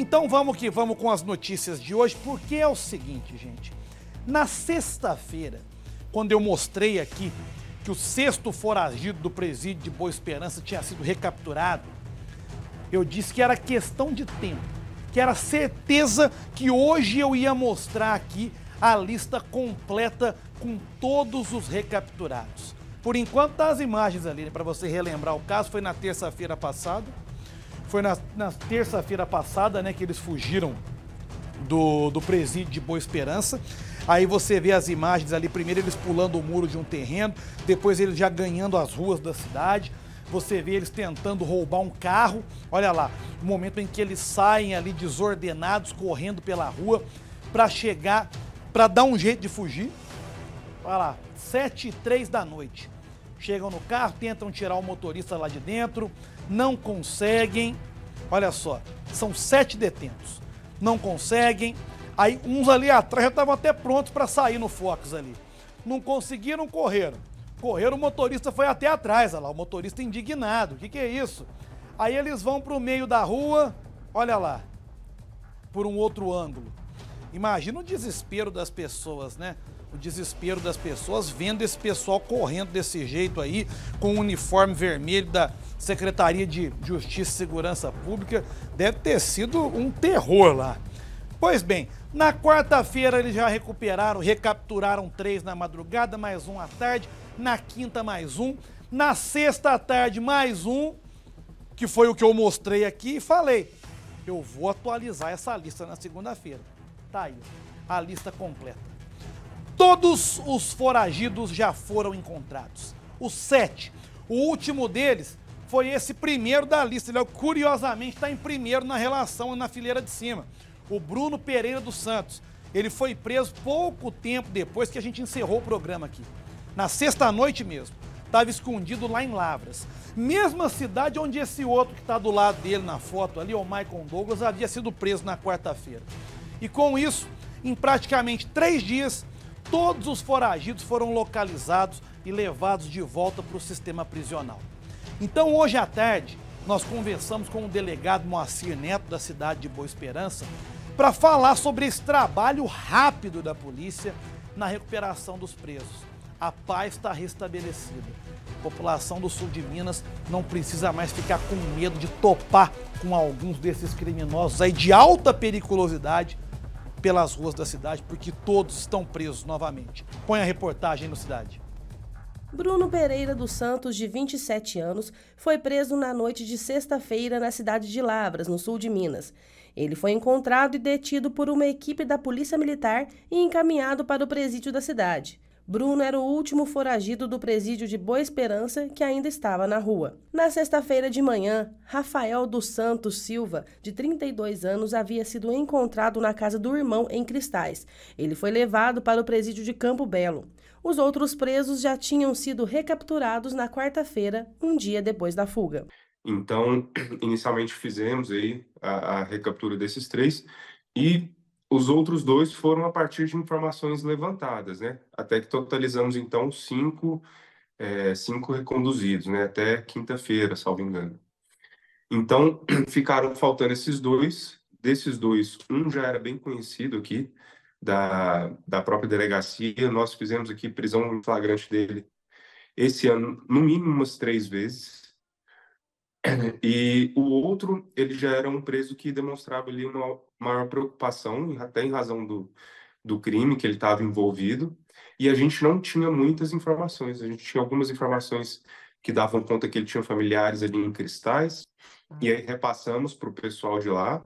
Então vamos que vamos com as notícias de hoje, porque é o seguinte, gente. Na sexta-feira, quando eu mostrei aqui que o sexto foragido do presídio de Boa Esperança tinha sido recapturado, eu disse que era questão de tempo, que era certeza que hoje eu ia mostrar aqui a lista completa com todos os recapturados. Por enquanto, tá as imagens ali, né, para você relembrar o caso, foi na terça-feira passada. Foi na, na terça-feira passada, né, que eles fugiram do, do presídio de Boa Esperança. Aí você vê as imagens ali, primeiro eles pulando o muro de um terreno, depois eles já ganhando as ruas da cidade. Você vê eles tentando roubar um carro. Olha lá, o momento em que eles saem ali desordenados, correndo pela rua, para chegar, para dar um jeito de fugir. Olha lá, 7 e três da noite. Chegam no carro, tentam tirar o motorista lá de dentro não conseguem. Olha só, são sete detentos. Não conseguem. Aí uns ali atrás já estavam até prontos para sair no Fox ali. Não conseguiram, correram. Correram, o motorista foi até atrás, olha lá, o motorista indignado. O que, que é isso? Aí eles vão para o meio da rua, olha lá, por um outro ângulo. Imagina o desespero das pessoas, né? o desespero das pessoas vendo esse pessoal correndo desse jeito aí, com o uniforme vermelho da Secretaria de Justiça e Segurança Pública. Deve ter sido um terror lá. Pois bem, na quarta-feira eles já recuperaram, recapturaram três na madrugada, mais um à tarde. Na quinta, mais um. Na sexta à tarde, mais um, que foi o que eu mostrei aqui e falei. Eu vou atualizar essa lista na segunda-feira. Tá aí, a lista completa. Todos os foragidos já foram encontrados. Os sete. O último deles foi esse primeiro da lista. Ele, é curiosamente, está em primeiro na relação na fileira de cima. O Bruno Pereira dos Santos. Ele foi preso pouco tempo depois que a gente encerrou o programa aqui. Na sexta-noite mesmo. Estava escondido lá em Lavras. Mesma cidade onde esse outro que está do lado dele na foto ali, o Michael Douglas, havia sido preso na quarta-feira. E com isso, em praticamente três dias, Todos os foragidos foram localizados e levados de volta para o sistema prisional. Então, hoje à tarde, nós conversamos com o delegado Moacir Neto, da cidade de Boa Esperança, para falar sobre esse trabalho rápido da polícia na recuperação dos presos. A paz está restabelecida. A população do sul de Minas não precisa mais ficar com medo de topar com alguns desses criminosos aí de alta periculosidade pelas ruas da cidade, porque todos estão presos novamente. Põe a reportagem no Cidade. Bruno Pereira dos Santos, de 27 anos, foi preso na noite de sexta-feira na cidade de Lavras, no sul de Minas. Ele foi encontrado e detido por uma equipe da Polícia Militar e encaminhado para o presídio da cidade. Bruno era o último foragido do presídio de Boa Esperança que ainda estava na rua. Na sexta-feira de manhã, Rafael dos Santos Silva, de 32 anos, havia sido encontrado na casa do irmão em Cristais. Ele foi levado para o presídio de Campo Belo. Os outros presos já tinham sido recapturados na quarta-feira, um dia depois da fuga. Então, inicialmente fizemos aí a, a recaptura desses três e os outros dois foram a partir de informações levantadas, né? Até que totalizamos, então, cinco, é, cinco reconduzidos, né? Até quinta-feira, salvo engano. Então, ficaram faltando esses dois. Desses dois, um já era bem conhecido aqui, da, da própria delegacia. Nós fizemos aqui prisão em flagrante dele esse ano, no mínimo umas três vezes. E o outro, ele já era um preso que demonstrava ali uma maior preocupação, até em razão do, do crime que ele estava envolvido. E a gente não tinha muitas informações, a gente tinha algumas informações que davam conta que ele tinha familiares ali em Cristais, e aí repassamos para o pessoal de lá,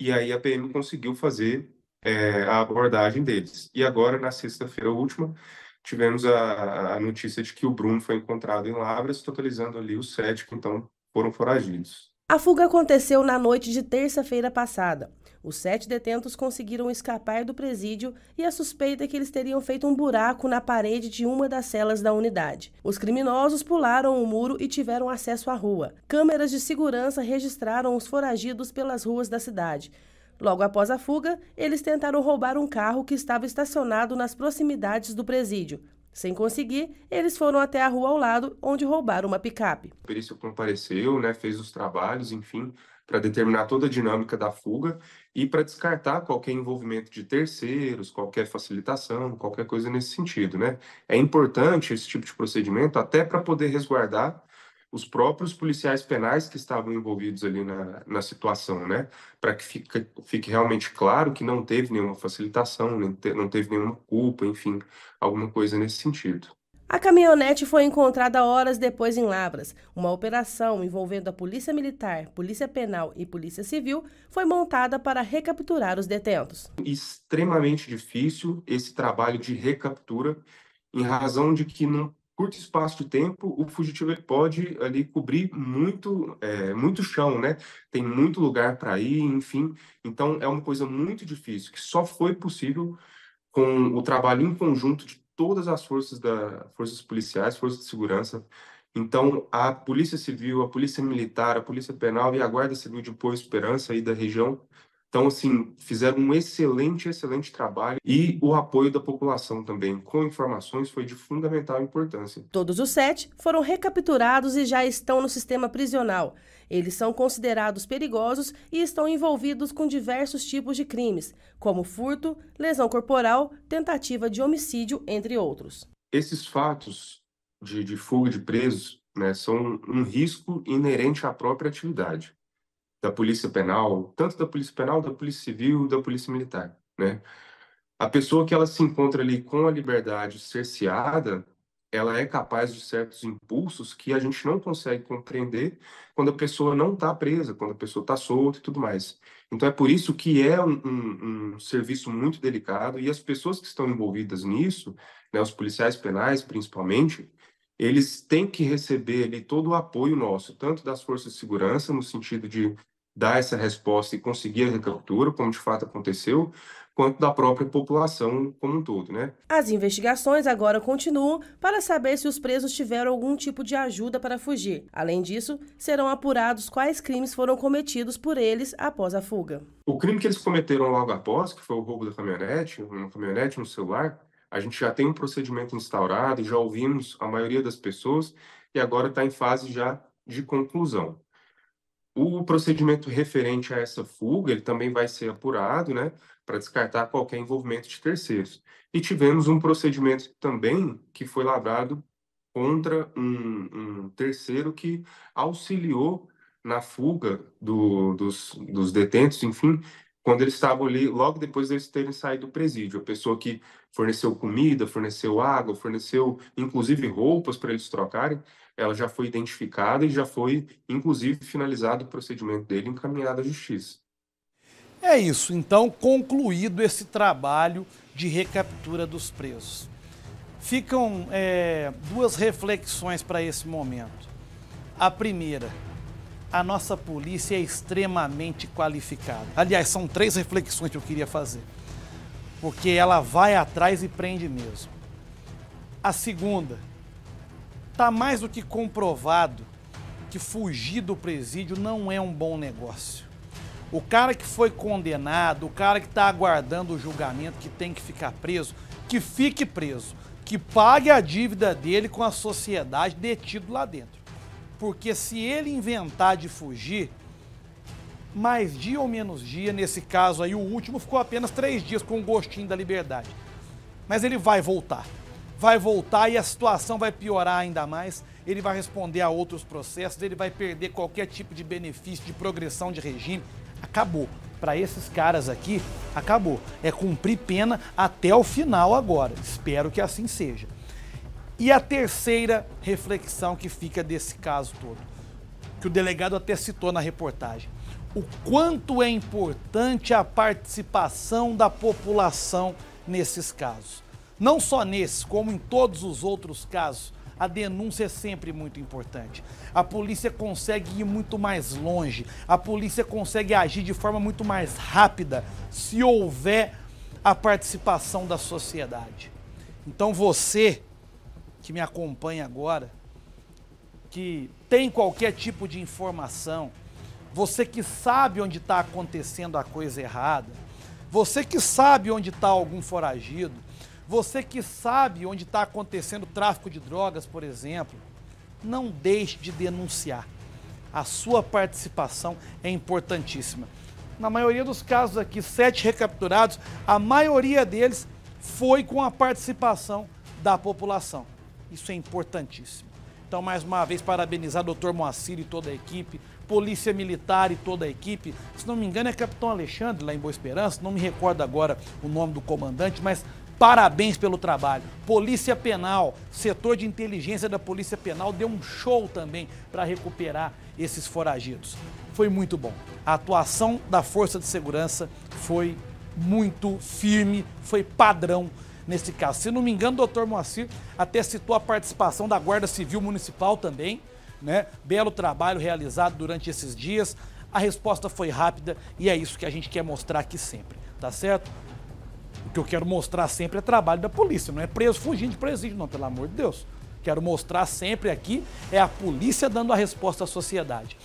e aí a PM conseguiu fazer é, a abordagem deles. E agora, na sexta-feira última, tivemos a, a, notícia de que o Bruno foi encontrado em Lavras, totalizando ali o sete, então foram foragidos. A fuga aconteceu na noite de terça-feira passada. Os sete detentos conseguiram escapar do presídio e a suspeita é que eles teriam feito um buraco na parede de uma das celas da unidade. Os criminosos pularam o muro e tiveram acesso à rua. Câmeras de segurança registraram os foragidos pelas ruas da cidade. Logo após a fuga, eles tentaram roubar um carro que estava estacionado nas proximidades do presídio. Sem conseguir, eles foram até a rua ao lado, onde roubaram uma picape. O perícia compareceu, né, fez os trabalhos, enfim, para determinar toda a dinâmica da fuga e para descartar qualquer envolvimento de terceiros, qualquer facilitação, qualquer coisa nesse sentido, né? É importante esse tipo de procedimento até para poder resguardar os próprios policiais penais que estavam envolvidos ali na, na situação, né? Para que fique, fique realmente claro que não teve nenhuma facilitação, nem não teve nenhuma culpa, enfim, alguma coisa nesse sentido. A caminhonete foi encontrada horas depois em Lavras. Uma operação envolvendo a Polícia Militar, Polícia Penal e Polícia Civil foi montada para recapturar os detentos. Extremamente difícil esse trabalho de recaptura, em razão de que não curto espaço de tempo, o fugitivo ele pode ali cobrir muito, é, muito chão, né? Tem muito lugar para ir, enfim. Então é uma coisa muito difícil que só foi possível com o trabalho em conjunto de todas as forças da forças policiais, forças de segurança. Então a polícia civil, a polícia militar, a polícia penal e a guarda civil de Boa Esperança aí da região então, assim, fizeram um excelente, excelente trabalho e o apoio da população também, com informações, foi de fundamental importância. Todos os sete foram recapturados e já estão no sistema prisional. Eles são considerados perigosos e estão envolvidos com diversos tipos de crimes, como furto, lesão corporal, tentativa de homicídio, entre outros. Esses fatos de, de fuga de presos né, são um risco inerente à própria atividade da Polícia Penal, tanto da Polícia Penal, da Polícia Civil, da Polícia Militar, né? A pessoa que ela se encontra ali com a liberdade cerceada, ela é capaz de certos impulsos que a gente não consegue compreender quando a pessoa não está presa, quando a pessoa está solta e tudo mais. Então é por isso que é um, um, um, serviço muito delicado e as pessoas que estão envolvidas nisso, né, os policiais penais principalmente, eles têm que receber ali todo o apoio nosso, tanto das forças de segurança no sentido de dar essa resposta e conseguir a recaptura, como de fato aconteceu, quanto da própria população como um todo, né? As investigações agora continuam para saber se os presos tiveram algum tipo de ajuda para fugir. Além disso, serão apurados quais crimes foram cometidos por eles após a fuga. O crime que eles cometeram logo após, que foi o roubo da caminhonete, uma caminhonete, um celular, a gente já tem um procedimento instaurado, já ouvimos a maioria das pessoas e agora está em fase já de conclusão. O procedimento referente a essa fuga, ele também vai ser apurado, né, para descartar qualquer envolvimento de terceiros. E tivemos um procedimento também que foi lavrado contra um, um terceiro que auxiliou na fuga do, dos, dos detentos, enfim, quando eles estavam ali, logo depois deles terem saído do presídio. A pessoa que forneceu comida, forneceu água, forneceu inclusive roupas para eles trocarem, ela já foi identificada e já foi, inclusive, finalizado o procedimento dele encaminhado à justiça. É isso. Então, concluído esse trabalho de recaptura dos presos. Ficam é, duas reflexões para esse momento. A primeira, a nossa polícia é extremamente qualificada. Aliás, são três reflexões que eu queria fazer, porque ela vai atrás e prende mesmo. A segunda, está mais do que comprovado que fugir do presídio não é um bom negócio. O cara que foi condenado, o cara que está aguardando o julgamento, que tem que ficar preso, que fique preso, que pague a dívida dele com a sociedade detido lá dentro. Porque se ele inventar de fugir, mais dia ou menos dia, nesse caso aí, o último ficou apenas três dias com o gostinho da liberdade. Mas ele vai voltar. Vai voltar e a situação vai piorar ainda mais. Ele vai responder a outros processos, ele vai perder qualquer tipo de benefício, de progressão de regime. Acabou. Para esses caras aqui, acabou. É cumprir pena até o final agora. Espero que assim seja. E a terceira reflexão que fica desse caso todo, que o delegado até citou na reportagem, o quanto é importante a participação da população nesses casos. Não só nesse, como em todos os outros casos, a denúncia é sempre muito importante. A polícia consegue ir muito mais longe, a polícia consegue agir de forma muito mais rápida se houver a participação da sociedade. Então você que me acompanha agora, que tem qualquer tipo de informação, você que sabe onde está acontecendo a coisa errada, você que sabe onde está algum foragido, você que sabe onde está acontecendo tráfico de drogas, por exemplo, não deixe de denunciar. A sua participação é importantíssima. Na maioria dos casos aqui, sete recapturados, a maioria deles foi com a participação da população. Isso é importantíssimo. Então, mais uma vez, parabenizar o doutor Moacir e toda a equipe, Polícia Militar e toda a equipe. Se não me engano, é Capitão Alexandre, lá em Boa Esperança, não me recordo agora o nome do comandante, mas parabéns pelo trabalho. Polícia Penal, setor de inteligência da Polícia Penal deu um show também para recuperar esses foragidos. Foi muito bom. A atuação da Força de Segurança foi muito firme, foi padrão nesse caso. Se não me engano, o doutor Moacir até citou a participação da Guarda Civil Municipal também, né? Belo trabalho realizado durante esses dias. A resposta foi rápida e é isso que a gente quer mostrar aqui sempre, tá certo? O que eu quero mostrar sempre é trabalho da polícia, não é preso fugindo de presídio, não, pelo amor de Deus. Quero mostrar sempre aqui é a polícia dando a resposta à sociedade.